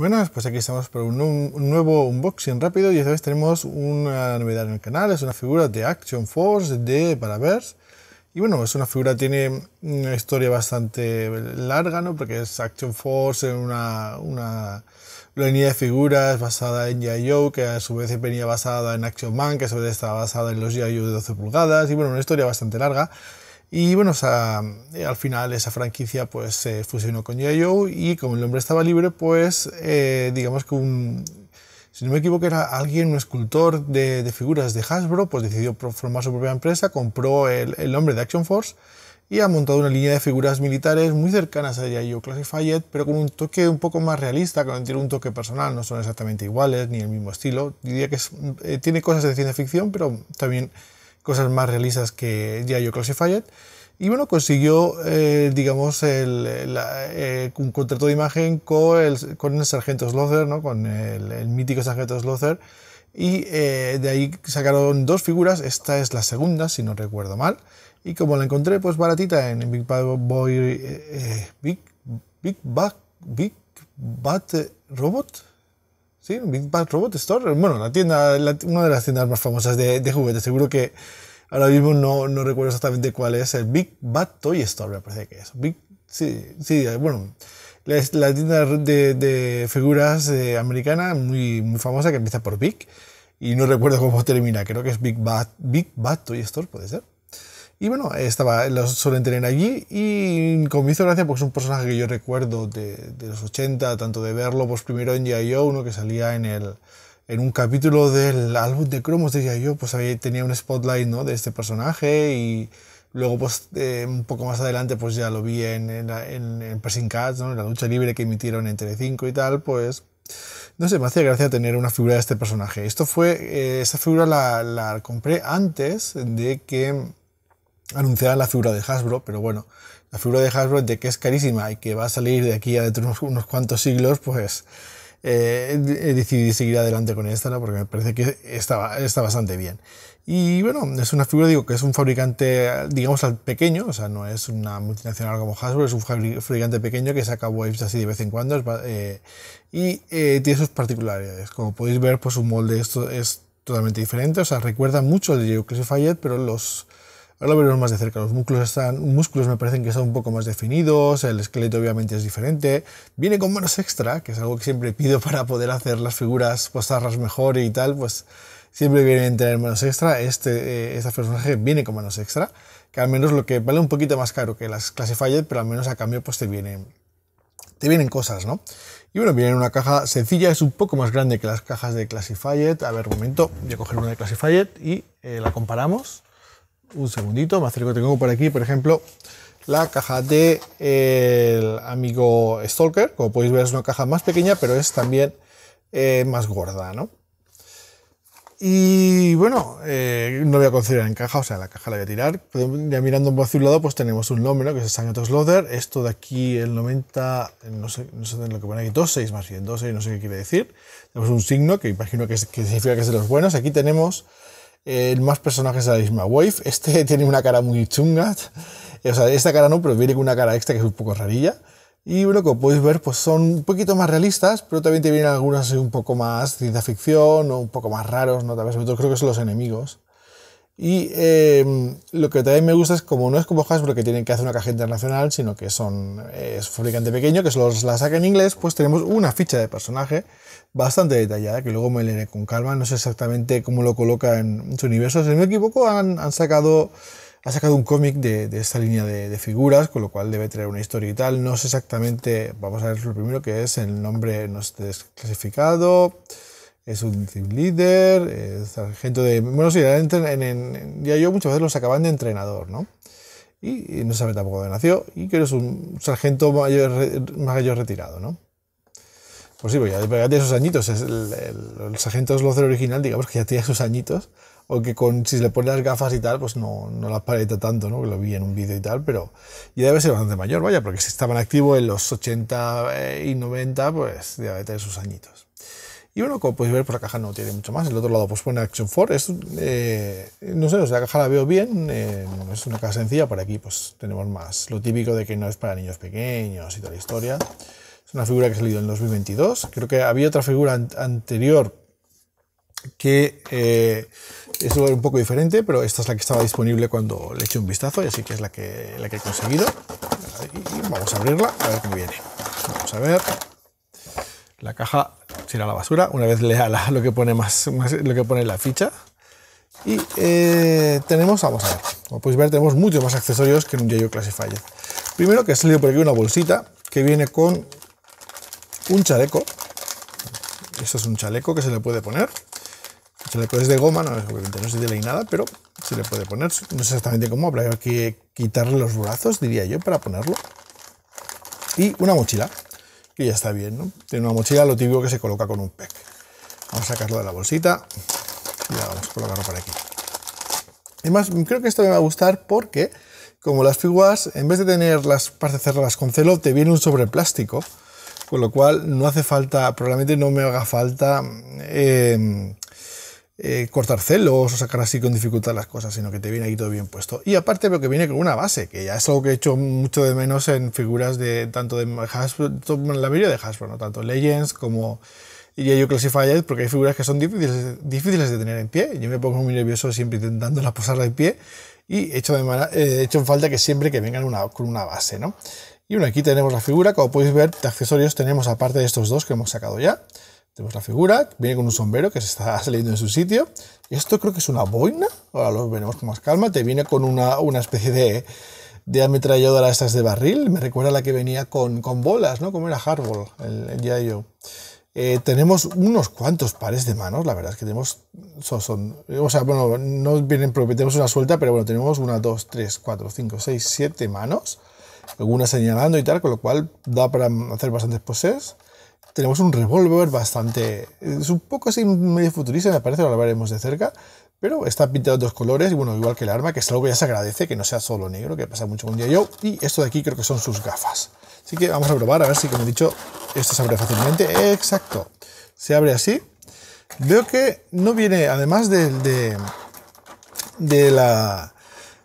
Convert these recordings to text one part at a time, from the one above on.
Bueno, pues aquí estamos para un, un, nuevo unboxing rápido y esta vez tenemos una novedad en el canal, es una figura de Action Force de Paraverse y bueno, es una figura tiene una historia bastante larga, ¿no? Porque es Action Force, en una, una línea de figuras basada en G.I.O. que a su vez venía basada en Action Man, que a su vez estaba basada en los G.I.O. de 12 pulgadas y bueno, una historia bastante larga y bueno, eh, al final esa franquicia pues se fusionó con G.I. y como el nombre estaba libre, pues eh, digamos que un, si no me equivoco era alguien, un escultor de, figuras de Hasbro, pues decidió formar su propia empresa, compró el, nombre de Action Force y ha montado una línea de figuras militares muy cercanas a G.I. Classified, pero con un toque un poco más realista, con un toque personal, no son exactamente iguales ni el mismo estilo. Diría que eh, tiene cosas de ciencia ficción, pero también cosas más realistas que yo Classified. Y bueno, consiguió, eh, digamos, eh, un contrato de imagen con el, con el sargento Slother, ¿no? con el, mítico sargento Slother, Y eh, de ahí sacaron dos figuras. Esta es la segunda, si no recuerdo mal. Y como la encontré pues baratita en Big Boy, Big, Big Bad Robot, Sí, Big Bad Robot Store. Bueno, la tienda, una de las tiendas más famosas de, juguetes. Seguro que ahora mismo no, recuerdo exactamente cuál es. El Big Bad Toy Store, me parece que es. Big, sí, sí, bueno. La, la tienda de, figuras eh, americana muy, famosa que empieza por Big. Y no recuerdo cómo termina. Creo que es Big Bad, Big Bad Toy Store, puede ser. Y bueno, estaba, lo suelen tener allí y como me hizo gracia porque es un personaje que yo recuerdo de, los 80, tanto de verlo pues primero en G.I.O., uno que salía en el en un capítulo del álbum de cromos de G.I.O., pues ahí tenía un spotlight ¿no? de este personaje y luego pues eh, un poco más adelante pues ya lo vi en, en, en, en Pressing Cats, ¿no? en la lucha libre que emitieron en 5 y tal, pues no sé, me hacía gracia tener una figura de este personaje. Esto fue, eh, esa figura la, la compré antes de que anunciada la figura de Hasbro, pero bueno, la figura de Hasbro de que es carísima y que va a salir de aquí a dentro unos, unos cuantos siglos, pues eh, decidí seguir adelante con esta, porque me parece que está, está bastante bien. Y bueno, es una figura, digo, que es un fabricante, digamos, pequeño, o sea, no es una multinacional como Hasbro, es un fabricante pequeño que saca waves así de vez en cuando eh, y eh, tiene sus particularidades. Como podéis ver, pues un molde esto es totalmente diferente, o sea, recuerda mucho al de Joe pero los Ahora lo veremos más de cerca. Los músculos están, músculos me parecen que están un poco más definidos, el esqueleto obviamente es diferente. Viene con manos extra, que es algo que siempre pido para poder hacer las figuras, posarlas mejor y tal, pues siempre vienen tener manos extra. Este, eh, este personaje viene con manos extra, que al menos lo que vale un poquito más caro que las Classified, pero al menos a cambio pues te vienen, te vienen cosas, ¿no? Y bueno, viene en una caja sencilla, es un poco más grande que las cajas de Classified. A ver, un momento, voy a coger una de Classified y eh, la comparamos un segundito, me acerco, tengo por aquí, por ejemplo, la caja de el amigo Stalker. Como podéis ver es una caja más pequeña, pero es también eh, más gorda, ¿no? Y bueno, eh, no voy a considerar en caja, o sea, la caja la voy a tirar. Ya mirando hacia un lado, pues tenemos un nombre, Que es Sangat Loader. Esto de aquí, el 90, no sé, no lo que pone aquí, 26 más bien, 26, no sé qué quiere decir. Tenemos un signo que imagino que, que significa que es de los buenos. Aquí tenemos el eh, más personajes de la misma wave. Este tiene una cara muy chunga. O sea, esta cara no, pero viene con una cara extra que es un poco rarilla. Y bueno, como podéis ver, pues son un poquito más realistas, pero también te vienen algunos un poco más ciencia ficción o un poco más raros, ¿no? Tal vez, sobre todo creo que son los enemigos. Y em, lo que también me gusta es como no es como Hasbro que tienen que hacer una caja internacional, sino que son, eh, es fabricante pequeño que solo la saca en inglés, pues tenemos una ficha de personaje bastante detallada, que luego me leeré con calma, no sé exactamente cómo lo coloca en su universo, si no me equivoco han, sacado, ha sacado un cómic de, de, esta línea de, figuras, con lo cual debe traer una historia y tal, no sé exactamente, vamos a ver lo primero que es el nombre, no esté clasificado es un team leader, es sargento de... Bueno, sí, en, en, ya yo muchas veces los sacaban de entrenador, ¿no? Y, no sabe tampoco dónde nació, y que eres un sargento mayor, mayor retirado, ¿no? Pues sí, pues ya, ya tiene sus añitos. Es el, el, lo lo era original, digamos que ya tiene sus añitos. O que con, si le pones las gafas y tal, pues no, no las paleta tanto, ¿no? lo vi en un vídeo y tal, pero ya debe ser bastante mayor, vaya, porque si estaban activo en los 80 y 90, pues ya debe tener sus añitos. Y bueno, como podéis ver, pues la caja no tiene mucho más. El otro lado pues pone Action 4. Eh, no sé, la caja la veo bien. Eh, es una caja sencilla. Por aquí pues tenemos más lo típico de que no es para niños pequeños y toda la historia. Es una figura que ha salido en 2022. Creo que había otra figura anterior que eh, es un poco diferente, pero esta es la que estaba disponible cuando le eché un vistazo, y así que es la que, la que he conseguido. Y vamos a abrirla, a ver cómo viene. Vamos a ver. La caja a la basura una vez lea lo, que pone más, lo que pone la ficha. Y eh, tenemos, vamos a ver, como podéis ver, tenemos muchos más accesorios que en un Yayo Classifier. Primero que ha salido por aquí una bolsita que viene con un chaleco. Esto es un chaleco que se le puede poner. El chaleco es de goma, no, obviamente no es de ley nada, pero se le puede poner. No sé exactamente cómo, habrá que quitarle los brazos, diría yo, para ponerlo. Y una mochila y ya está bien, ¿no? Tiene una mochila, lo típico que se coloca con un PEC. Vamos a sacarlo de la bolsita y vamos a colocarlo por aquí. Además, creo que esto me va a gustar porque, como las figuras, en vez de tener las partes cerradas con celo, te viene un sobreplástico, con lo cual no hace falta, probablemente no me haga falta eh, eh, cortar celos o sacar así con dificultad las cosas, sino que te viene aquí todo bien puesto. Y aparte lo que viene con una base, que ya es algo que he hecho mucho de menos en figuras de tanto de Hasbro, la mayoría de Hasbro, ¿no? tanto Legends como yo Classified, porque hay figuras que son difíciles, difíciles de tener en pie. Yo me pongo muy nervioso siempre intentándolas posar en pie y hecho, eh, hecho en falta que siempre que vengan una, con una base. ¿no? Y bueno, aquí tenemos la figura, como podéis ver, de accesorios tenemos aparte de estos dos que hemos sacado ya. Tenemos la figura, viene con un sombrero que se está saliendo de su sitio. Esto creo que es una boina, ahora lo veremos con más calma. Te viene con una, una especie de, de ametralladora estas de barril. Me recuerda a la que venía con, con, bolas, ¿no? Como era Hardball, el, el yo eh, tenemos unos cuantos pares de manos, la verdad es que tenemos, son, o sea, bueno, no vienen, tenemos una suelta, pero bueno, tenemos una, dos, tres, cuatro, cinco, seis, siete manos, algunas señalando y tal, con lo cual da para hacer bastantes poses. Tenemos un revólver bastante. Es un poco así medio futurista, me parece, lo veremos de cerca. Pero está pintado en dos colores, y bueno, igual que el arma, que es algo que ya se agradece, que no sea solo negro, que pasa mucho con yo Y esto de aquí creo que son sus gafas. Así que vamos a probar, a ver si, como he dicho, esto se abre fácilmente. Exacto. Se abre así. Veo que no viene, además de, de, de la,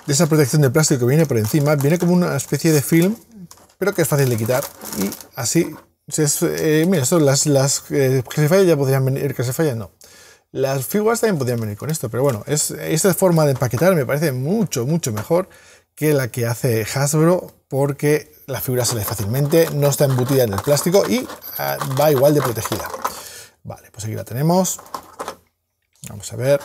de esa protección de plástico que viene por encima, viene como una especie de film, pero que es fácil de quitar. Y así eh, mira, esto, las, eh, que se falla ya podrían venir, que se falla no. Las figuras también podrían venir con esto, pero bueno, es, esta forma de empaquetar me parece mucho, mucho mejor que la que hace Hasbro porque la figura sale fácilmente, no está embutida en el plástico y ah, va igual de protegida. Vale, pues aquí la tenemos. Vamos a ver.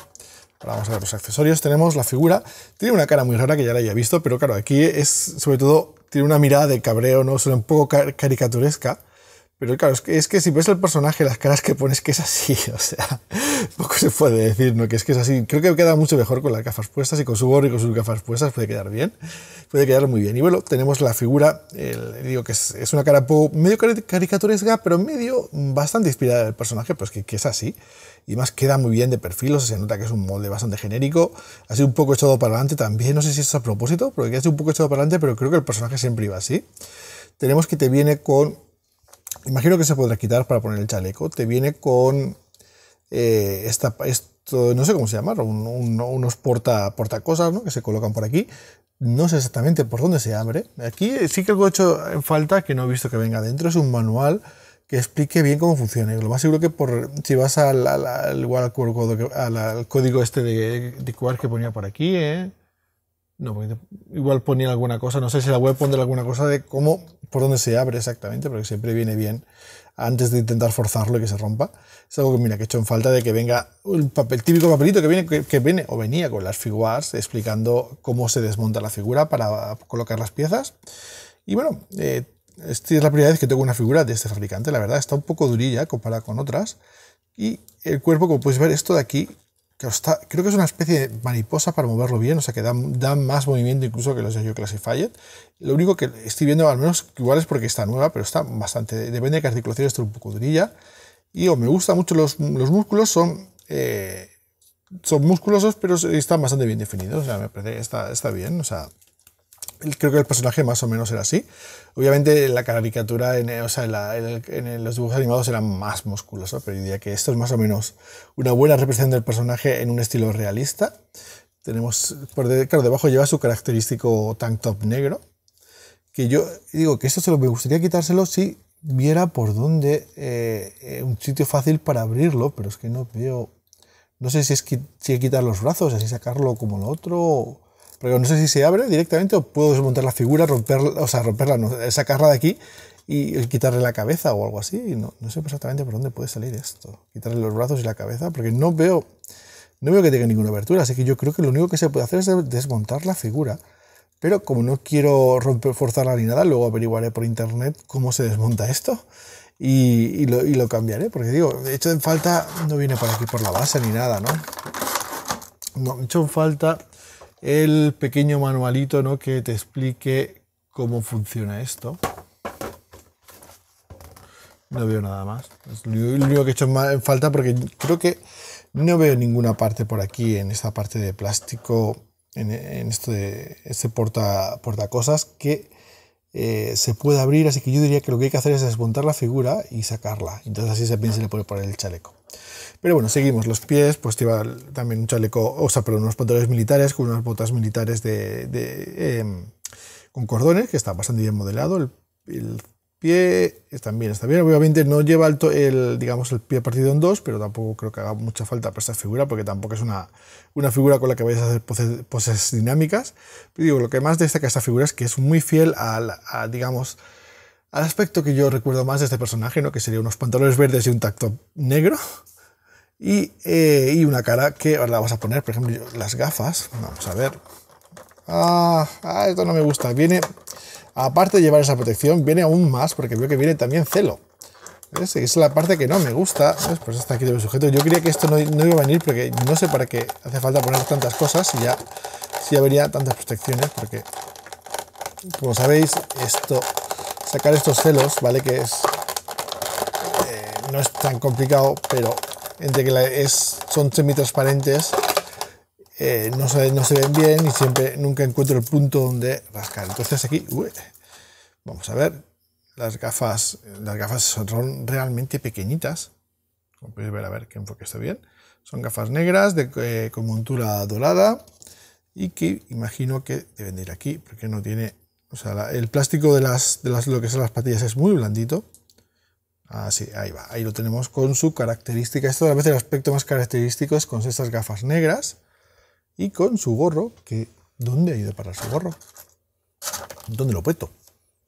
Ahora vamos a ver los accesorios. Tenemos la figura. Tiene una cara muy rara que ya la haya visto, pero claro, aquí es sobre todo, tiene una mirada de cabreo, ¿no? Es un poco caricaturesca. Pero claro, es que, si ves el personaje, las caras que pones, que es así, o sea, poco se puede decir, ¿no? Que es que es así. Creo que queda mucho mejor con las gafas puestas y con su gorro y con sus gafas puestas puede quedar bien, puede quedar muy bien. Y bueno, tenemos la figura, digo que es, una cara medio caricaturesca, pero medio mm, bastante inspirada del personaje, pues que, que es así y más queda muy bien de perfil, o sea, se nota que es un molde bastante genérico, ha sido un poco echado para adelante también, no sé si es a propósito, porque ha sido un poco echado para adelante, pero creo que el personaje siempre iba así. Tenemos que te viene con Imagino que se podrá quitar para poner el chaleco. Te viene con eh, esta, esto, no sé cómo se llama, unos porta, portacosas ¿no? que se colocan por aquí. No sé exactamente por dónde se abre. Aquí sí que algo he hecho en falta que no he visto que venga adentro. Es un manual que explique bien cómo funciona. lo más seguro que por, si vas al, al, al, código este de, de QR que ponía por aquí, ¿eh? No, igual ponía alguna cosa, no sé si la web poner alguna cosa de cómo, por dónde se abre exactamente, porque siempre viene bien antes de intentar forzarlo y que se rompa. Es algo que, mira, que he hecho en falta de que venga el, papel, típico papelito que viene, viene o venía con las figuras explicando cómo se desmonta la figura para colocar las piezas. Y bueno, eh, esta es la primera vez que tengo una figura de este fabricante, la verdad, está un poco durilla comparada con otras. Y el cuerpo, como podéis ver, esto de aquí creo que es una especie de mariposa para moverlo bien, o sea que da, más movimiento incluso que los de Yo Classified. Lo único que estoy viendo, al menos igual es porque está nueva, pero está bastante, depende de qué articulación esté un poco durilla. Y o me gusta mucho los, los músculos, son, eh, son musculosos, pero están bastante bien definidos, o sea, me parece que está, está bien, o sea, creo que el personaje más o menos era así. Obviamente la caricatura, en, los dibujos animados era más musculosa, pero diría que esto es más o menos una buena representación del personaje en un estilo realista. Tenemos, por claro, debajo lleva su característico tank top negro, que yo digo que esto se lo, me gustaría quitárselo si viera por dónde eh, eh, un sitio fácil para abrirlo, pero es que no veo, no sé si es que, si quitar los brazos, así sacarlo como lo otro. Porque no sé si se abre directamente o puedo desmontar la figura, romperla, o sea, romperla, sacarla de aquí y quitarle la cabeza o algo así. No, no sé exactamente por dónde puede salir esto. Quitarle los brazos y la cabeza, porque no veo, no veo que tenga ninguna abertura. Así que yo creo que lo único que se puede hacer es desmontar la figura. Pero como no quiero romper, forzarla ni nada, luego averiguaré por internet cómo se desmonta esto. Y, lo, cambiaré, porque digo, de hecho en falta no viene por aquí por la base ni nada, ¿no? No, he hecho en falta el pequeño manualito ¿no? que te explique cómo funciona esto. No veo nada más. Es lo único que he hecho en falta porque creo que no veo ninguna parte por aquí en esta parte de plástico, en, este porta, portacosas, que eh, se puede abrir, así que yo diría que lo que hay que hacer es desmontar la figura y sacarla. Entonces así se se le puede poner el chaleco. Pero bueno, seguimos. Los pies, pues lleva también un chaleco, o sea, pero unos pantalones militares con unas botas militares de, em, con cordones, que está bastante bien modelado. el pie bien está bien. Obviamente no lleva el, el, digamos, el pie partido en dos, pero tampoco creo que haga mucha falta para esta figura, porque tampoco es una, una figura con la que vais a hacer poses, dinámicas. Pero digo, lo que más destaca esta figura es que es muy fiel al, digamos, al aspecto que yo recuerdo más de este personaje, ¿no? que sería unos pantalones verdes y un tacto negro. Y, eh, una cara que ahora la vas a poner, por ejemplo, las gafas. Vamos a ver. ah, ah esto no me gusta. Viene Aparte de llevar esa protección, viene aún más, porque veo que viene también celo. ¿Ves? Es la parte que no me gusta. por Pues está aquí el sujeto. Yo creía que esto no, iba a venir, porque no sé para qué hace falta poner tantas cosas y ya, si ya vería tantas protecciones, porque, como sabéis, esto, sacar estos celos, ¿vale? Que es... Eh, no es tan complicado, pero entre que es, son semi transparentes eh, no, se, ven bien y siempre nunca encuentro el punto donde rascar. Entonces aquí, vamos a ver, las gafas, las gafas son realmente pequeñitas, como podéis ver, a ver qué enfoque está bien, son gafas negras eh, con montura dorada y que imagino que deben de ir aquí, porque no tiene, o sea, el plástico de, las, las, lo que son las patillas es muy blandito, Así, ah, ahí va, ahí lo tenemos con su característica. Esto a veces el aspecto más característico es con estas gafas negras y con su gorro, que ¿dónde ha ido parar su gorro? ¿Dónde lo he puesto?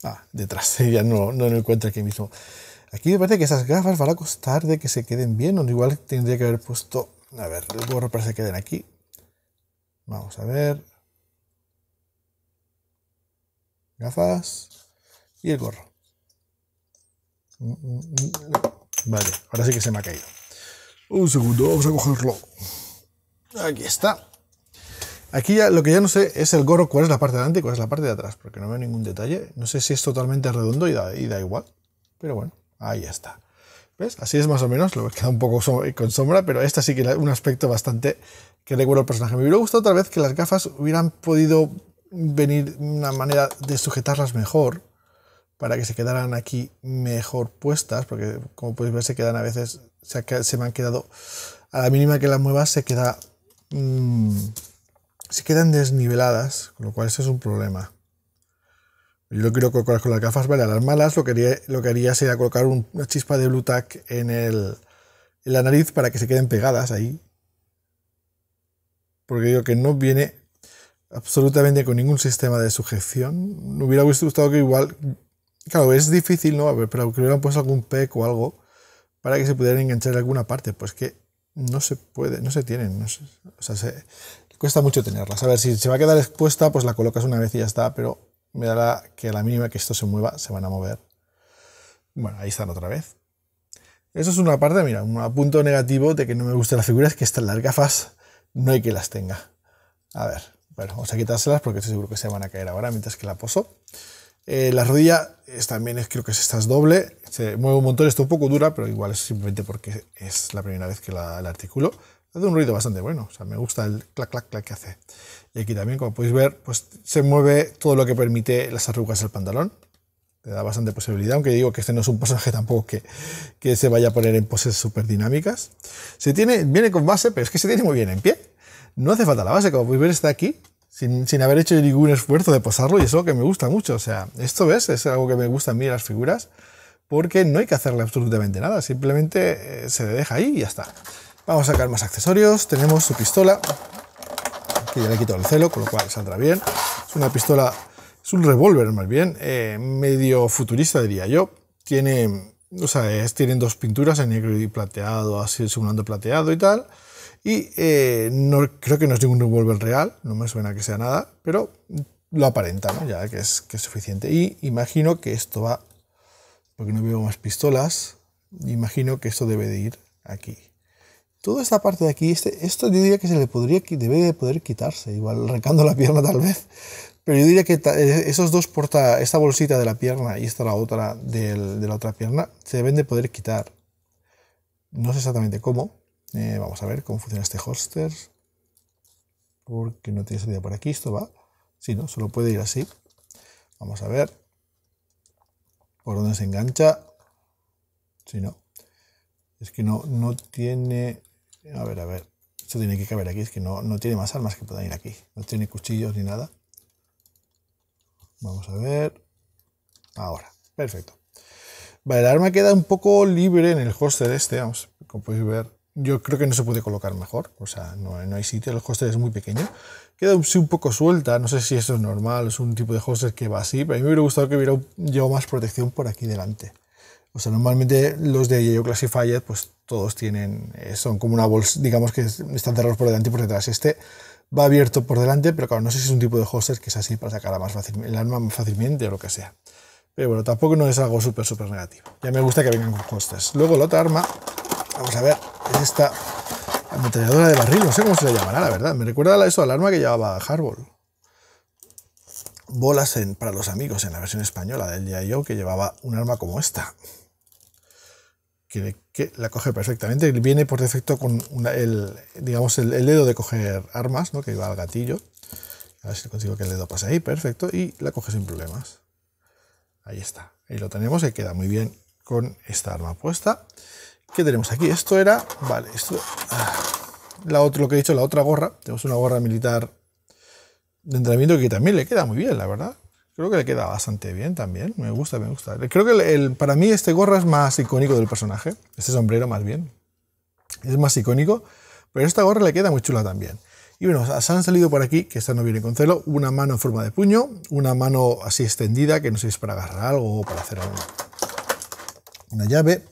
Ah, detrás, ya no, no lo encuentro aquí mismo. Aquí me parece que esas gafas van a costar de que se queden bien, o igual tendría que haber puesto, a ver, el gorro para que se queden aquí. Vamos a ver. Gafas y el gorro. Vale, ahora sí que se me ha caído. Un segundo, vamos a cogerlo. Aquí está. Aquí ya lo que ya no sé es el gorro, cuál es la parte de delante y cuál es la parte de atrás, porque no veo ningún detalle. No sé si es totalmente redondo y da, igual, pero bueno, ahí está. ¿Ves? Así es más o menos, lo queda un poco con sombra, pero esta sí que es un aspecto bastante que recuerdo al personaje. Me hubiera gustado otra vez que las gafas hubieran podido venir una manera de sujetarlas mejor, para que se quedaran aquí mejor puestas, porque como podéis ver se quedan a veces, se, me han quedado, a la mínima que las muevas se queda... Mm, se quedan desniveladas, con lo cual ese es un problema. Yo lo quiero colocar con las gafas, vale, a las malas lo que haría, lo que haría sería colocar una chispa de blue tack en, el, en la nariz para que se queden pegadas ahí. Porque digo que no viene absolutamente con ningún sistema de sujeción. Me hubiera gustado que igual, claro, es difícil, ¿no? A ver, pero que hubieran puesto algún pec o algo para que se pudieran enganchar alguna parte. Pues que no se puede, no se tienen, no o sea, se, cuesta mucho tenerlas. A ver, si se va a quedar expuesta, pues la colocas una vez y ya está, pero me dará que a la mínima que esto se mueva, se van a mover. Bueno, ahí están otra vez. Eso es una parte, mira, un punto negativo de que no me gusta la figura es que estas las gafas no hay que las tenga. A ver, bueno, vamos a quitárselas porque estoy seguro que se van a caer ahora mientras que la poso. Eh, la rodilla también es, creo que es, esta es doble, se mueve un montón, esto un poco dura, pero igual es simplemente porque es la primera vez que la articulo hace un ruido bastante bueno, o sea, me gusta el clac, clac, clac que hace. Y aquí también, como podéis ver, pues se mueve todo lo que permite las arrugas del pantalón. Te da bastante posibilidad, aunque digo que este no es un personaje tampoco que, que se vaya a poner en poses súper dinámicas. Se tiene, viene con base, pero es que se tiene muy bien en pie. No hace falta la base, como podéis ver, está aquí, sin, sin, haber hecho ningún esfuerzo de posarlo, y es algo que me gusta mucho. O sea, esto ves, es algo que me gusta a mí las figuras, porque no hay que hacerle absolutamente nada, simplemente eh, se le deja ahí y ya está. Vamos a sacar más accesorios. Tenemos su pistola, que ya le he quitado el celo, con lo cual saldrá bien. Es una pistola, es un revólver más bien, eh, medio futurista diría yo. Tiene, o sea, tienen dos pinturas en negro y plateado, así simulando plateado y tal. Y eh, no, creo que no es ningún revólver real, no me suena que sea nada, pero lo aparenta, ¿no? ya que es, que es suficiente. Y imagino que esto va, porque no veo más pistolas, imagino que esto debe de ir aquí toda esta parte de aquí, este, esto yo diría que se le podría, debe de poder quitarse, igual arrancando la pierna tal vez, pero yo diría que eh, esos dos porta, esta bolsita de la pierna y esta la otra de la otra pierna, se deben de poder quitar. No sé exactamente cómo. Eh, vamos a ver cómo funciona este holster. Porque no tiene salida por aquí. Esto va. si ¿no? Solo puede ir así. Vamos a ver. Por dónde se engancha. Si no. Es que no, no tiene a ver, a ver. Esto tiene que caber aquí. Es que no, tiene más armas que puedan ir aquí. No tiene cuchillos ni nada. Vamos a ver. Ahora. Perfecto. Vale, el arma queda un poco libre en el hoster este, vamos, como podéis ver. Yo creo que no se puede colocar mejor, o sea, no, hay sitio, el hostel es muy pequeño. Queda un, sí, un poco suelta, no sé si eso es normal, es un tipo de hostel que va así, pero a mí me hubiera gustado que hubiera yo más protección por aquí delante. O sea, normalmente los de IO Classified, pues todos tienen, eh, son como una bolsa, digamos que están cerrados por delante y por detrás. Este va abierto por delante, pero claro, no sé si es un tipo de holster que es así para sacar más el arma más fácilmente o lo que sea. Pero bueno, tampoco no es algo súper, súper negativo. Ya me gusta que vengan con holsters. Luego la otra arma, vamos a ver, es esta ametralladora de barril, no sé cómo se la llamará, la verdad. Me recuerda a eso, al arma que llevaba Harbol. Bolas para los amigos en la versión española del G.I.O. que llevaba un arma como esta que, la coge perfectamente. Viene por defecto con el, digamos, el, dedo de coger armas, ¿no? que va al gatillo. A ver si consigo que el dedo pase ahí, perfecto. Y la coge sin problemas. Ahí está. Ahí lo tenemos, y queda muy bien con esta arma puesta. ¿Qué tenemos aquí? Esto era, vale, esto, ah, la otro, lo que he dicho, la otra gorra. Tenemos una gorra militar de entrenamiento que también le queda muy bien, la verdad. Creo que le queda bastante bien también. Me gusta, me gusta. Creo que el, para mí este gorra es más icónico del personaje. Este sombrero más bien. Es más icónico. Pero esta gorra le queda muy chula también. Y bueno, se han salido por aquí, que esta no viene con celo, una mano en forma de puño, una mano así extendida, que no sé si es para agarrar algo o para hacer algo. Una llave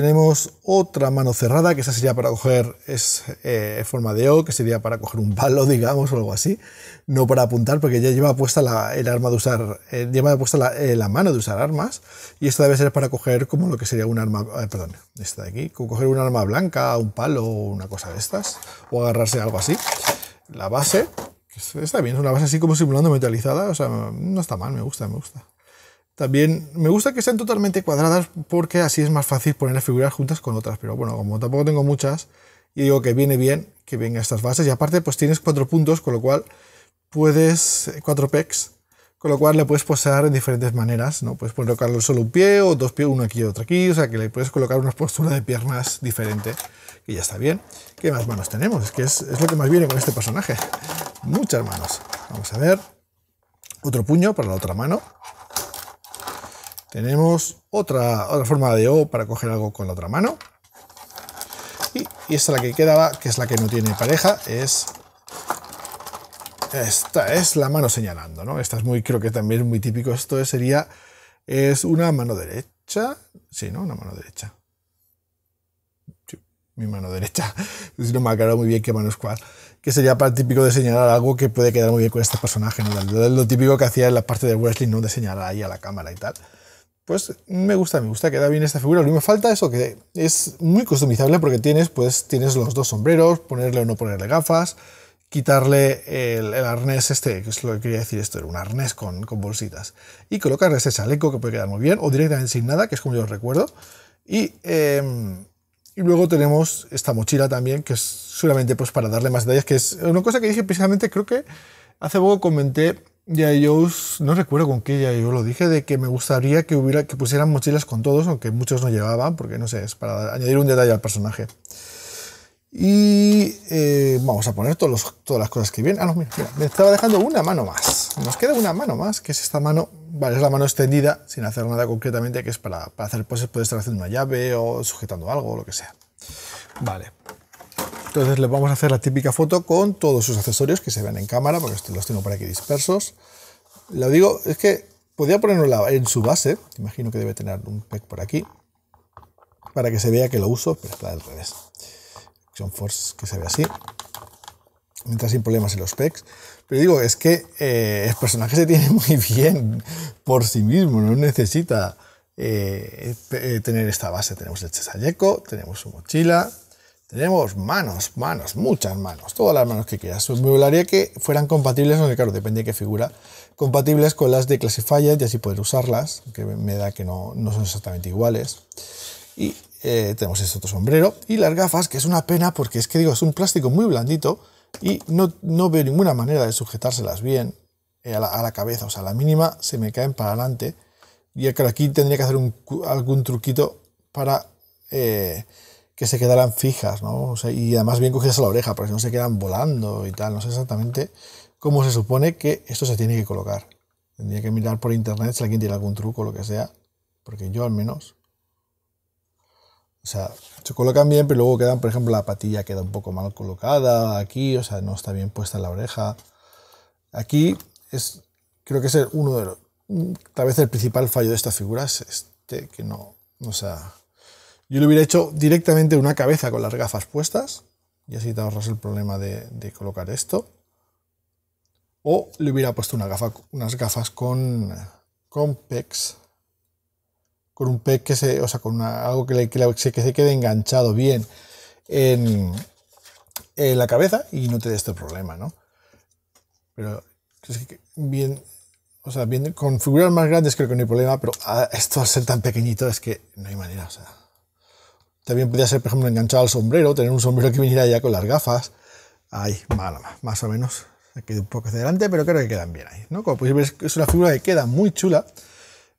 tenemos otra mano cerrada, que esa sería para coger, es eh, forma de O, que sería para coger un palo, digamos, o algo así, no para apuntar, porque ya lleva puesta la, el arma de usar, eh, puesta la, eh, la, mano de usar armas, y esta debe ser para coger como lo que sería un arma, eh, perdón, esta de aquí, como coger un arma blanca, un palo, una cosa de estas, o agarrarse algo así. La base, que está bien, es una base así como simulando metalizada, o sea, no está mal, me gusta, me gusta. También me gusta que sean totalmente cuadradas porque así es más fácil poner las figuras juntas con otras. Pero bueno, como tampoco tengo muchas, y digo que viene bien que vengan estas bases. Y aparte, pues tienes cuatro puntos, con lo cual puedes. Eh, cuatro pecs, con lo cual le puedes posar en diferentes maneras. ¿no? Puedes colocarlo solo un pie, o dos pies, uno aquí y otro aquí. O sea que le puedes colocar una postura de piernas diferente. Que ya está bien. ¿Qué más manos tenemos? Es que es lo que más viene con este personaje. Muchas manos. Vamos a ver. Otro puño para la otra mano. Tenemos otra, otra forma de O para coger algo con la otra mano. Y, esta esta la que quedaba, que es la que no tiene pareja, es esta es la mano señalando, ¿no? Esta es muy, creo que también es muy típico. Esto sería, es una mano derecha, sí, ¿no? Una mano derecha. mi mano derecha. No me ha quedado muy bien qué mano es cuál. Que sería para típico de señalar algo que puede quedar muy bien con este personaje, Lo típico que hacía en la parte de wrestling, ¿no? De señalar ahí a la cámara y tal pues me gusta, me gusta, queda bien esta figura. Lo que me falta eso que es muy customizable porque tienes, pues, tienes los dos sombreros, ponerle o no ponerle gafas, quitarle el, arnés este, que es lo que quería decir esto, era un arnés con, bolsitas, y colocarle ese chaleco que puede quedar muy bien, o directamente sin nada, que es como yo recuerdo, y, em, y luego tenemos esta mochila también, que es solamente pues, para darle más detalles, que es una cosa que dije precisamente, creo que hace poco comenté ya yo no recuerdo con qué ya yo lo dije, de que me gustaría que, hubiera, que pusieran mochilas con todos, aunque muchos no llevaban, porque no sé, es para añadir un detalle al personaje. Y eh, vamos a poner todos todas las cosas que vienen. Ah, no, mira, me estaba dejando una mano más. Nos queda una mano más, que es esta mano. Vale, es la mano extendida, sin hacer nada concretamente, que es para, para hacer poses. Puede estar haciendo una llave o sujetando algo o lo que sea. Vale, entonces le vamos a hacer la típica foto con todos sus accesorios que se ven en cámara, porque este los tengo por aquí dispersos. Lo digo, es que podría ponerlo en su base, imagino que debe tener un peg por aquí, para que se vea que lo uso, pero está al revés. Action Force que se ve así, mientras sin problemas en los pegs. Pero digo, es que eh, el personaje se tiene muy bien por sí mismo, no necesita eh, eh, tener esta base. Tenemos el chesalleco, tenemos su mochila, tenemos manos, manos, muchas manos, todas las manos que quieras. Me gustaría que fueran compatibles, aunque claro, depende de qué figura, compatibles con las de Classifier y así poder usarlas, que me da que no, son exactamente iguales. Y eh, tenemos este otro sombrero y las gafas, que es una pena porque es que digo, es un plástico muy blandito y no, no veo ninguna manera de sujetárselas bien eh, a, la, cabeza, o sea, la mínima se me caen para adelante. Y que aquí tendría que hacer algún truquito para... Eh, que se quedaran fijas, ¿no? O sea, y además bien cogidas a la oreja, porque si no se quedan volando y tal. No sé exactamente cómo se supone que esto se tiene que colocar. Tendría que mirar por internet si alguien tiene algún truco o lo que sea, porque yo al menos. O sea, se colocan bien, pero luego quedan, por ejemplo, la patilla queda un poco mal colocada aquí, o sea, no está bien puesta en la oreja. Aquí es, creo que es uno de los, tal vez el principal fallo de estas figuras, este, que no, o sea, yo le hubiera hecho directamente una cabeza con las gafas puestas y así te ahorras el problema de, colocar esto. O le hubiera puesto unas gafas con, con pecs. Con un pec que se. O sea, con algo que, se, quede enganchado bien en, la cabeza y no te dé este problema, ¿no? Pero bien, o sea, bien, con figuras más grandes creo que no hay problema, pero esto al ser tan pequeñito es que no hay manera, o sea. También podía ser, por ejemplo, enganchado al sombrero, tener un sombrero que viniera ya con las gafas. Ahí, más, más o menos. Se un poco hacia adelante, pero creo que quedan bien ahí. ¿no? Como ver, es una figura que queda muy chula.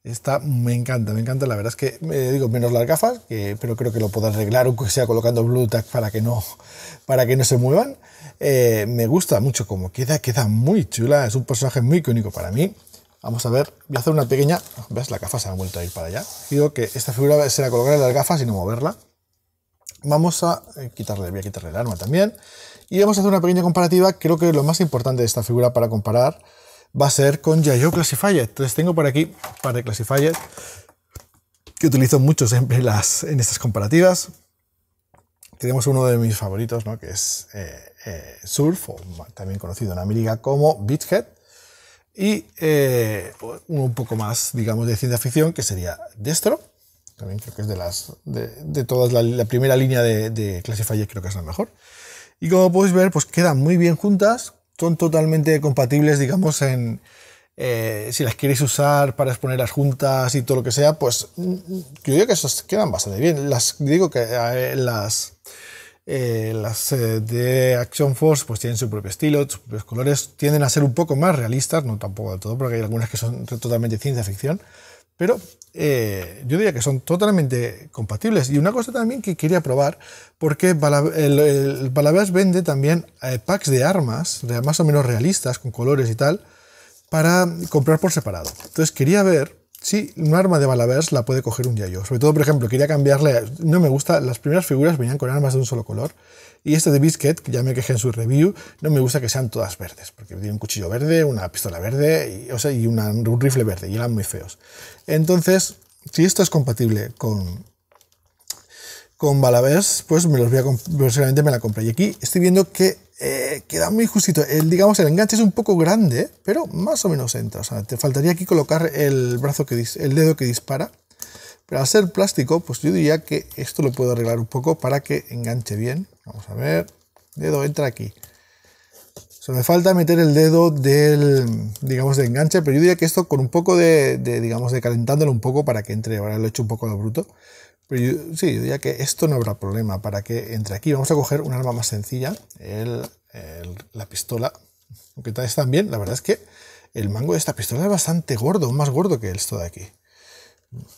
Esta me encanta, me encanta. La verdad es que, eh, digo, menos las gafas, pero creo que lo puedo arreglar, aunque sea colocando Blu-Tack para, que no, para que no se muevan. Eh, me gusta mucho cómo queda, queda muy chula. Es un personaje muy icónico para mí. Vamos a ver, voy a hacer una pequeña. ¿Ves? la gafas se han vuelto a ir para allá. Digo que esta figura será colocar en las gafas y no moverla. Vamos a eh, quitarle, voy a quitarle el arma también. Y vamos a hacer una pequeña comparativa. Creo que lo más importante de esta figura para comparar va a ser con Yayo Classified. Entonces tengo por aquí un par de Classified que utilizo mucho siempre las, en estas comparativas. Tenemos uno de mis favoritos, ¿no? que es eh, eh, Surf, también conocido en América como Beachhead. Y un poco más, digamos, de ciencia ficción, que sería Destro. También creo que es de las de, todas la, la, primera línea de, de creo que es la mejor. Y como podéis ver, pues quedan muy bien juntas, son totalmente compatibles, digamos, en eh, si las queréis usar para exponerlas juntas y todo lo que sea, pues mm, mm, yo digo que esas quedan bastante bien. Las digo que eh, las eh, las de Action Force pues tienen su propio estilo, sus colores, tienden a ser un poco más realistas, no tampoco del todo, porque hay algunas que son totalmente ciencia ficción, pero eh, yo diría que son totalmente compatibles. Y una cosa también que quería probar, porque el, vende también eh, packs de armas, más o menos realistas, con colores y tal, para comprar por separado. Entonces quería ver si un arma de Balabers la puede coger un yo. Sobre todo, por ejemplo, quería cambiarle, no me gusta, las primeras figuras venían con armas de un solo color y este de Biscuit, que ya me quejé en su review, no me gusta que sean todas verdes, porque tiene un cuchillo verde, una pistola verde y, o sea, y un rifle verde, y eran muy feos. Entonces, si esto es compatible con, con Balavés, pues me los voy a seguramente me la compré. Y aquí estoy viendo que eh, queda muy justito. El, digamos, el enganche es un poco grande, pero más o menos entra. O sea, te faltaría aquí colocar el brazo que el dedo que dispara. Pero al ser plástico, pues yo diría que esto lo puedo arreglar un poco para que enganche bien. Vamos a ver. Dedo entra aquí. Solo me falta meter el dedo del, digamos, de enganche, pero yo diría que esto con un poco de, digamos, de calentándolo un poco para que entre. Ahora lo he hecho un poco a lo bruto. Pero yo, sí, yo diría que esto no habrá problema para que entre aquí. Vamos a coger un arma más sencilla, la pistola. Aunque tal también, la verdad es que el mango de esta pistola es bastante gordo, más gordo que esto de aquí.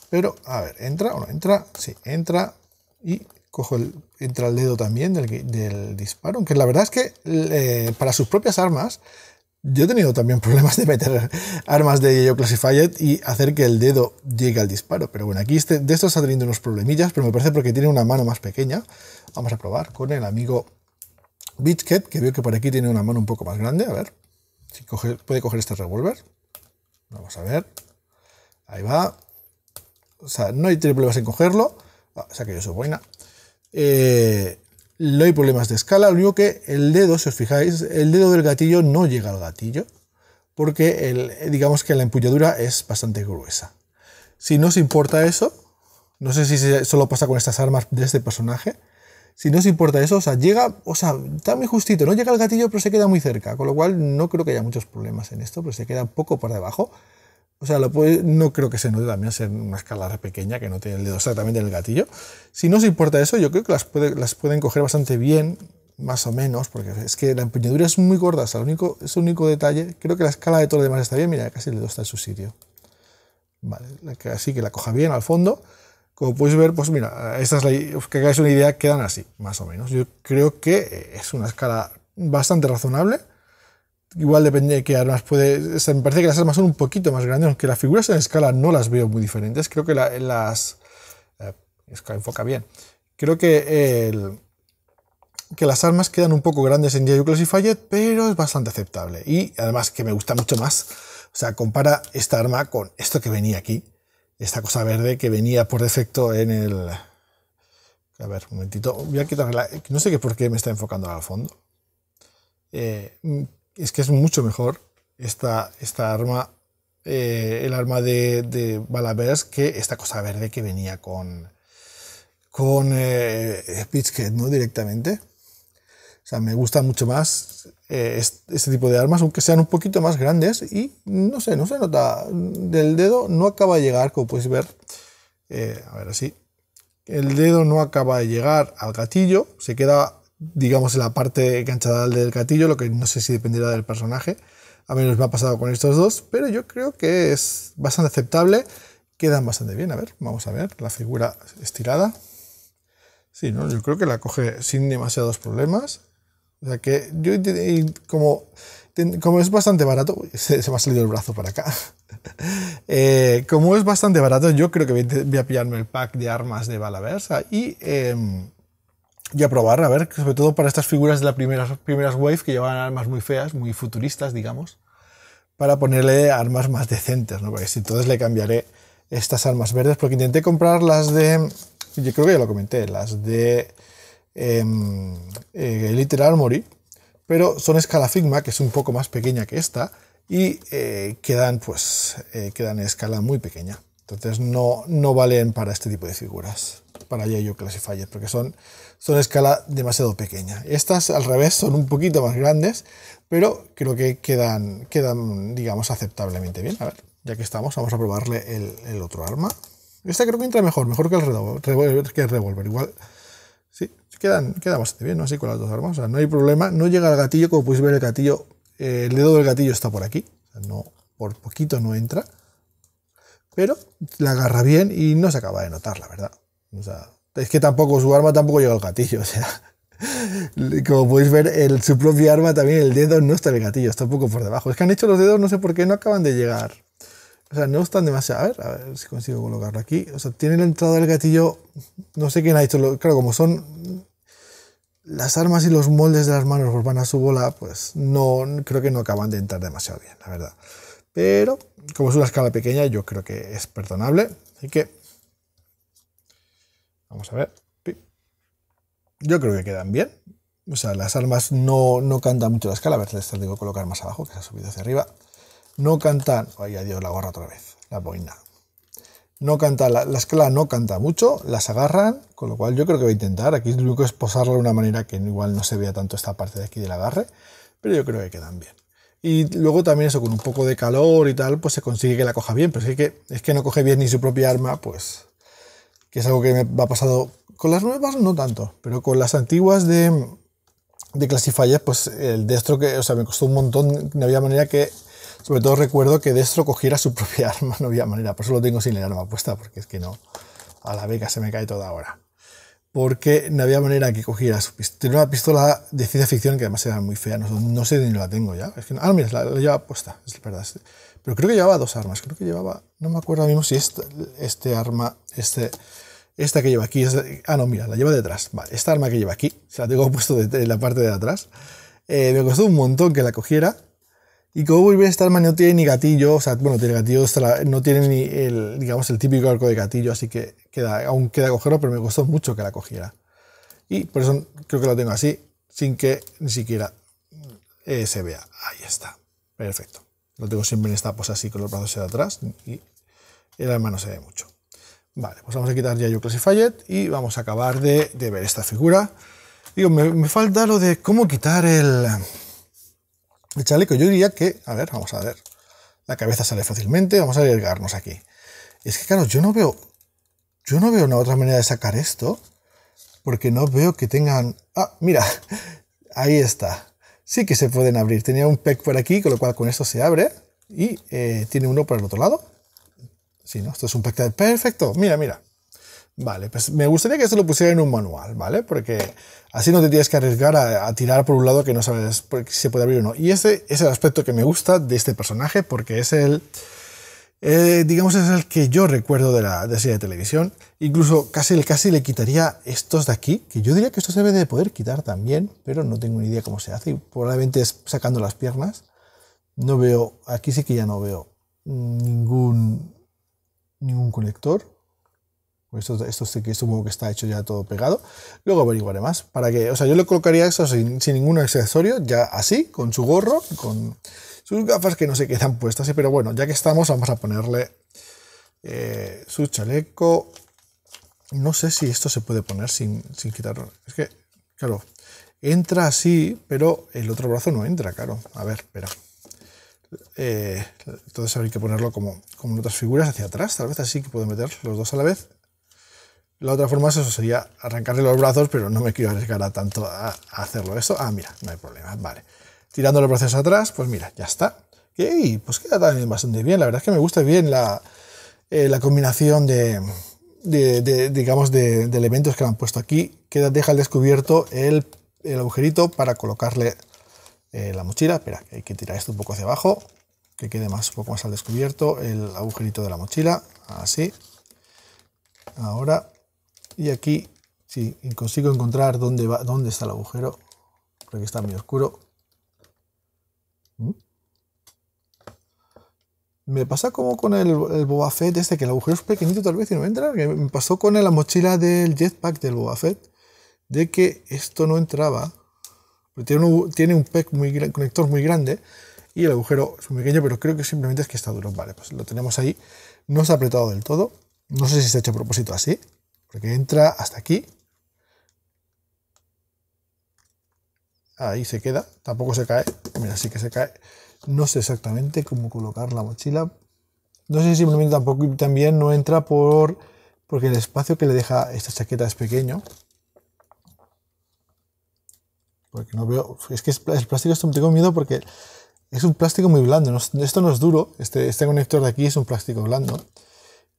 Pero, a ver, ¿entra o no entra? Sí, entra y cojo el, entra el dedo también del, disparo. Aunque la verdad es que para sus propias armas, yo he tenido también problemas de meter armas de Yo Classified y hacer que el dedo llegue al disparo. Pero bueno, aquí este, de estos está teniendo unos problemillas, pero me parece porque tiene una mano más pequeña. Vamos a probar con el amigo Bitket, que veo que por aquí tiene una mano un poco más grande. A ver si puede coger este revólver. Vamos a ver. Ahí va. O sea, no hay problemas en cogerlo. Ah, o sea que yo soy buena eh, no hay problemas de escala, lo único que el dedo, si os fijáis, el dedo del gatillo no llega al gatillo, porque digamos que la empuñadura es bastante gruesa. Si no os importa eso, no sé si solo pasa con estas armas de este personaje, si no os importa eso, o sea, llega, o sea, está muy justito, no llega al gatillo pero se queda muy cerca, con lo cual no creo que haya muchos problemas en esto, pero se queda un poco por debajo. O sea, lo no creo que se note también ser una escala pequeña que no tiene el dedo exactamente en el gatillo. Si no os importa eso, yo creo que las, las pueden coger bastante bien, más o menos, porque es que la empuñadura es muy gorda, único, es el único detalle. Creo que la escala de todo lo demás está bien, mira, casi el dedo está en su sitio. Vale, así que la coja bien al fondo. Como podéis ver, pues mira, esta es la, que hagáis una idea, quedan así, más o menos. Yo creo que eh, es una escala bastante razonable igual depende de qué armas puede. me parece que las armas son un poquito más grandes, aunque las figuras en escala no las veo muy diferentes. Creo que las. Eh, enfoca bien. Creo que el, que las armas quedan un poco grandes en DIY Classified, pero es bastante aceptable. Y además que me gusta mucho más. O sea, compara esta arma con esto que venía aquí. Esta cosa verde que venía por defecto en el. A ver, un momentito. Voy a quitarla. No sé qué por qué me está enfocando al fondo. Eh, es que es mucho mejor esta, esta arma, eh, el arma de, de Balabers, que esta cosa verde que venía con, con eh, ¿no? Directamente. O sea, me gusta mucho más eh, este tipo de armas, aunque sean un poquito más grandes y no sé, no se nota. Del dedo no acaba de llegar, como puedes ver. a ver, así. El dedo no acaba de llegar al gatillo, se queda digamos, en la parte canchadal del gatillo, lo que no sé si dependerá del personaje. A menos me ha pasado con estos dos, pero yo creo que es bastante aceptable. Quedan bastante bien. A ver, vamos a ver la figura estirada. Sí, ¿no? yo creo que la coge sin demasiados problemas. O sea que yo, como, como es bastante barato, se, me ha salido el brazo para acá. Eh, como es bastante barato, yo creo que voy, a pillarme el pack de armas de Balaversa y. Em, y a probar, a ver, sobre todo para estas figuras de las primeras, primeras Wave que llevan armas muy feas, muy futuristas, digamos, para ponerle armas más decentes, ¿no? si entonces le cambiaré estas armas verdes, porque intenté comprar las de, yo creo que ya lo comenté, las de em, eh, Armory, pero son escala Figma, que es un poco más pequeña que esta, y eh, quedan, pues, eh, quedan en escala muy pequeña. Entonces no, no valen para este tipo de figuras, para Yayo Classifier, porque son, son escala demasiado pequeña. Estas al revés son un poquito más grandes, pero creo que quedan, quedan digamos, aceptablemente bien. A ver, ya que estamos, vamos a probarle el, otro arma. Esta creo que entra mejor, mejor que el revólver, que el revólver. Igual, sí, quedan, queda bastante bien, ¿no? Así con las dos armas, o sea, no hay problema. No llega al gatillo, como podéis ver, el gatillo, eh, el dedo del gatillo está por aquí. no, por poquito no entra pero la agarra bien y no se acaba de notar, la verdad. O sea, es que tampoco su arma tampoco llega al gatillo, o sea. Como podéis ver, su propia arma también, el dedo no está en el gatillo, está un poco por debajo. Es que han hecho los dedos, no sé por qué, no acaban de llegar. O sea, no están demasiado. A ver, a ver si consigo colocarlo aquí. O sea, tiene la entrada del gatillo. No sé quién ha hecho. Lo, claro, como son las armas y los moldes de las manos pues van a su bola, pues no creo que no acaban de entrar demasiado bien, la verdad. Pero como es una escala pequeña, yo creo que es perdonable. Así que vamos a ver. Yo creo que quedan bien. O sea, las armas no, no cantan mucho la escala. A ver, les que colocar más abajo, que se ha subido hacia arriba. No cantan. Ay, adiós, la gorra otra vez. La boina. No canta, la, escala no canta mucho, las agarran, con lo cual yo creo que voy a intentar. Aquí lo único es posarla de una manera que igual no se vea tanto esta parte de aquí del agarre, pero yo creo que quedan bien. Y luego también eso, con un poco de calor y tal, pues se consigue que la coja bien. Pero es que, es que no coge bien ni su propia arma, pues. Que es algo que me ha pasado. Con las nuevas no tanto, pero con las antiguas de, de pues el destro que. O sea, me costó un montón. No había manera que. Sobre todo recuerdo que Destro cogiera su propia arma, no había manera. Por eso lo tengo sin el arma puesta, porque es que no. A la beca se me cae toda ahora porque no había manera que cogiera su pistola. Tenía una pistola de ciencia ficción que además era muy fea, no, sé ni la tengo ya. Es ah, mira, la, lleva llevaba puesta, es verdad. Pero creo que llevaba dos armas, creo que llevaba, no me acuerdo mismo si este, este, arma, este, esta que lleva aquí, ah no, mira, la lleva detrás. Vale, esta arma que lleva aquí, se la tengo puesto en la parte de atrás. Eh, me costó un montón que la cogiera, y como esta arma no tiene ni gatillo, o sea, bueno, tiene gatillo, no tiene ni el, digamos, el típico arco de gatillo, así que queda, aún queda cogerlo, pero me costó mucho que la cogiera. Y por eso creo que lo tengo así, sin que ni siquiera eh, se vea. Ahí está, perfecto. Lo tengo siempre en esta pose así, con los brazos hacia atrás, y el arma no se ve mucho. Vale, pues vamos a quitar ya yo Classified y vamos a acabar de, ver esta figura. Digo, me falta lo de cómo quitar el el chaleco. Yo diría que, a ver, vamos a ver. La cabeza sale fácilmente, vamos a arriesgarnos aquí. Es que claro, yo no veo, yo no veo una otra manera de sacar esto, porque no veo que tengan... Ah, mira, ahí está. Sí que se pueden abrir. Tenía un peg por aquí, con lo cual con esto se abre y eh, tiene uno por el otro lado. Sí, ¿no? Esto es un peg perfecto. Mira, mira. Vale, pues me gustaría que esto lo pusiera en un manual, ¿vale? Porque así no te tienes que arriesgar a, tirar por un lado que no sabes si se puede abrir o no. Y ese es el aspecto que me gusta de este personaje porque es el... Eh, digamos es el que yo recuerdo de la de serie de televisión. Incluso casi, casi le quitaría estos de aquí, que yo diría que esto se debe de poder quitar también, pero no tengo ni idea cómo se hace. Y probablemente es sacando las piernas. No veo, aquí sí que ya no veo ningún, ningún conector. Esto, supongo que está hecho ya todo pegado. Luego averiguaré más. Para que, o sea, yo le colocaría eso sin, ningún accesorio, ya así, con su gorro, con sus gafas que no se quedan puestas. ¿eh? Pero bueno, ya que estamos, vamos a ponerle eh, su chaleco. No sé si esto se puede poner sin, quitarlo. Es que, claro, entra así, pero el otro brazo no entra, claro. A ver, espera. Eh, entonces habría que ponerlo como, como en otras figuras hacia atrás, tal vez así que puedo meter los dos a la vez la otra forma sería arrancarle los brazos, pero no me quiero arriesgar a tanto a hacerlo. eso. ah, mira, no hay problema, vale. Tirando los brazos atrás, pues mira, ya está. Y pues queda también bastante bien. La verdad es que me gusta bien la, eh, combinación de, digamos, de, elementos que han puesto aquí. Queda, deja al descubierto el, agujerito para colocarle eh, la mochila. Espera, hay que tirar esto un poco hacia abajo, que quede más, un poco más al descubierto el agujerito de la mochila. Así. Ahora y aquí, si consigo encontrar dónde, va, dónde está el agujero, porque está muy oscuro. ¿Mm? Me pasa como con el, el, Boba Fett este, que el agujero es pequeñito tal vez y no entra. me pasó con la mochila del jetpack del Boba Fett, de que esto no entraba. tiene, un, muy conector muy grande y el agujero es muy pequeño, pero creo que simplemente es que está duro. Vale, pues lo tenemos ahí. No se ha apretado del todo. No sé si se ha hecho a propósito así, porque entra hasta aquí. Ahí se queda, tampoco se cae, mira, sí que se cae. No sé exactamente cómo colocar la mochila. No sé si simplemente tampoco también no entra por porque el espacio que le deja esta chaqueta es pequeño. Porque no veo, es que el plástico un tengo miedo porque es un plástico muy blando, esto no es duro, este, este conector de aquí es un plástico blando.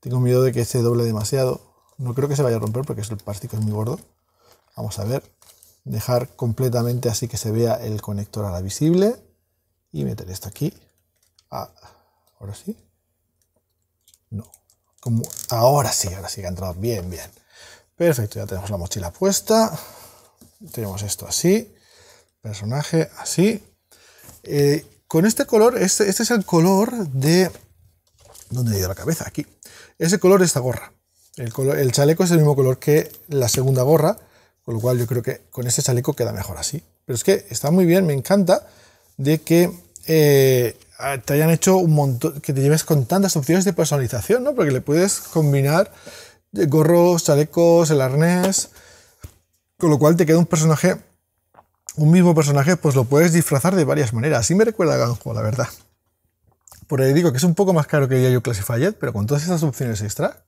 Tengo miedo de que se doble demasiado. No creo que se vaya a romper porque es el plástico es muy gordo. Vamos a ver. Dejar completamente así que se vea el conector a la visible. Y meter esto aquí. Ah, ahora sí. No. Como, ahora sí, ahora sí que ha entrado bien, bien. Perfecto, ya tenemos la mochila puesta. Tenemos esto así. Personaje así. Eh, con este color, este, este, es el color de... ¿Dónde ha ido la cabeza? Aquí. Ese color de esta gorra. El, chaleco es el mismo color que la segunda gorra, con lo cual yo creo que con este chaleco queda mejor así. Pero es que está muy bien, me encanta de que eh, te hayan hecho un montón, que te lleves con tantas opciones de personalización, ¿no? Porque le puedes combinar gorros, chalecos, el arnés, con lo cual te queda un personaje, un mismo personaje, pues lo puedes disfrazar de varias maneras. Así me recuerda a Ganjo, la verdad. Por ahí digo que es un poco más caro que yo Classified, pero con todas esas opciones extra,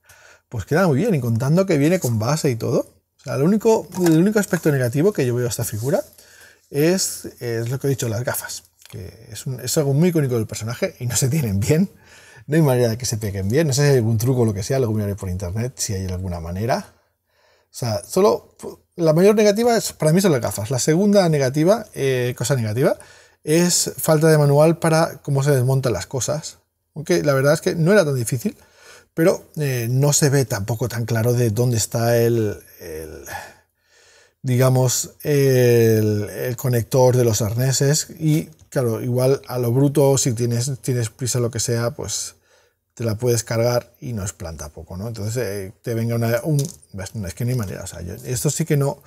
pues queda muy bien. Y contando que viene con base y todo. O sea, lo único, el único aspecto negativo que yo veo a esta figura es, lo que he dicho, las gafas. Que es, es algo muy icónico del personaje y no se tienen bien. No hay manera de que se peguen bien. No sé si hay algún truco o lo que sea, luego miraré por internet si hay alguna manera. O sea, solo la mayor negativa es, para mí son las gafas. La segunda negativa, eh, cosa negativa, es falta de manual para cómo se desmontan las cosas. Aunque la verdad es que no era tan difícil pero eh, no se ve tampoco tan claro de dónde está el, digamos, el, conector de los arneses y, claro, igual a lo bruto, si tienes, tienes prisa lo que sea, pues te la puedes cargar y no es planta poco, ¿no? Entonces eh, te venga una... Un, es que no manera, o sea, esto sí que no,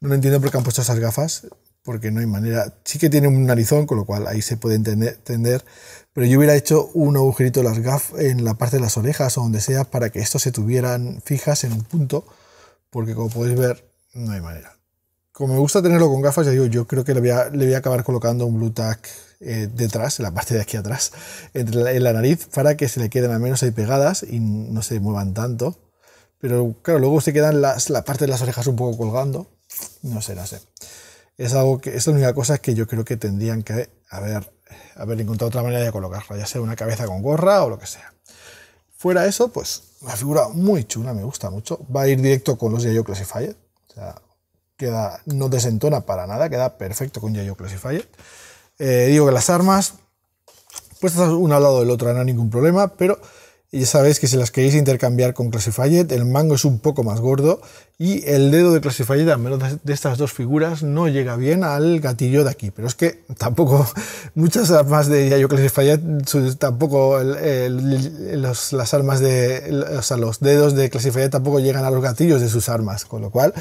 no lo entiendo porque han puesto esas gafas, porque no hay manera. Sí que tiene un narizón, con lo cual ahí se puede entender, pero yo hubiera hecho un agujerito las gafas en la parte de las orejas o donde sea para que estos se tuvieran fijas en un punto, porque como podéis ver, no hay manera. Como me gusta tenerlo con gafas, ya digo, yo creo que le voy a, le voy a acabar colocando un blue tag eh, detrás, en la parte de aquí atrás, en la nariz, para que se le queden al menos ahí pegadas y no se muevan tanto. Pero claro, luego se quedan las, la parte de las orejas un poco colgando. No sé, no sé es algo que es la única cosa que yo creo que tendrían que haber, encontrado otra manera de colocarla, ya sea una cabeza con gorra o lo que sea. Fuera eso, pues una figura muy chula, me gusta mucho. Va a ir directo con los Yayo Classified. O sea, queda, no desentona para nada, queda perfecto con Yayo Classified. Eh, digo que las armas, puestas una al lado del otro, no hay ningún problema, pero ya sabéis que si las queréis intercambiar con Classified, el mango es un poco más gordo y el dedo de Classified, al menos de estas dos figuras, no llega bien al gatillo de aquí. Pero es que tampoco, muchas armas de Yayo Classified, tampoco las armas de, o sea, los dedos de Classified tampoco llegan a los gatillos de sus armas, con lo cual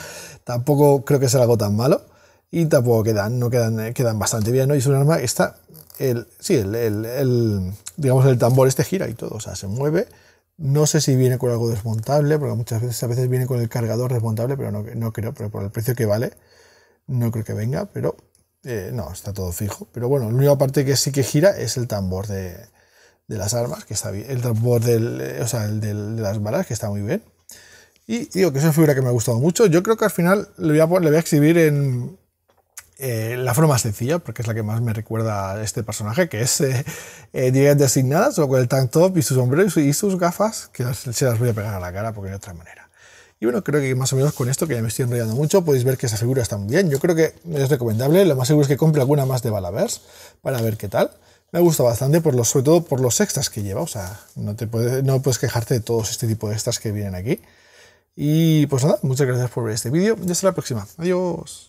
tampoco creo que sea algo tan malo. Y tampoco quedan, no quedan, quedan bastante bien, ¿no? Y es un arma, está, el, sí, el, digamos, el tambor este gira y todo, o sea, se mueve. No sé si viene con algo desmontable, porque muchas veces, a veces viene con el cargador desmontable, pero no, no creo, pero por el precio que vale, no creo que venga, pero eh, no, está todo fijo. Pero bueno, la única parte que sí que gira es el tambor de, las armas, que está bien, el tambor del, eh, o sea, el de las balas, que está muy bien. Y digo que es una figura que me ha gustado mucho. Yo creo que al final le voy a, le voy a exhibir en, eh, la forma sencilla, porque es la que más me recuerda a este personaje, que es eh, eh designadas con el tank top y sus sombrero y, sus gafas, que se las voy a pegar a la cara porque de otra manera. Y bueno, creo que más o menos con esto, que ya me estoy enrollando mucho, podéis ver que figura está muy bien. Yo creo que es recomendable, lo más seguro es que compre alguna más de Balabers, para ver qué tal. Me gusta bastante, por los, sobre todo por los extras que lleva, o sea, no, te puedes, no puedes quejarte de todos este tipo de extras que vienen aquí. Y pues nada, muchas gracias por ver este vídeo y hasta la próxima. Adiós.